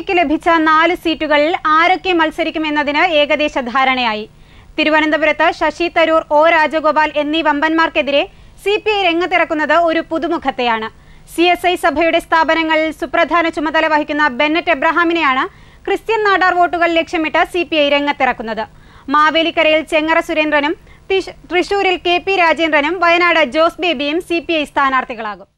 എക്ക് ലഭിച്ച നാല് സീറ്റുകളിൽ ആരൊക്കെ മത്സരിക്കുമെന്നതിന് ഏകദേശ ധാരണയായി തിരുവനന്തപുരത്ത് ശശി തരൂർ ഒ രാജഗോപാൽ എന്നീ വമ്പന്മാർക്കെതിരെ സി പി ഐ രംഗത്തിറക്കുന്നത് ഒരു പുതുമുഖത്തെയാണ് സി എസ് ഐ സഭയുടെ സ്ഥാപനങ്ങളിൽ സുപ്രധാന ചുമതല വഹിക്കുന്ന ബെന്നറ്റ് എബ്രഹാമിനെയാണ് ക്രിസ്ത്യൻ നാടാർ വോട്ടുകൾ ലക്ഷ്യമിട്ട് സി പി ഐ രംഗത്തിറക്കുന്നത് മാവേലിക്കരയിൽ ചെങ്ങറ സുരേന്ദ്രനും തൃശൂരിൽ കെ പി രാജേന്ദ്രനും വയനാട് ജോസ് ബേബിയും സി പി ഐ സ്ഥാനാർത്ഥികളാകും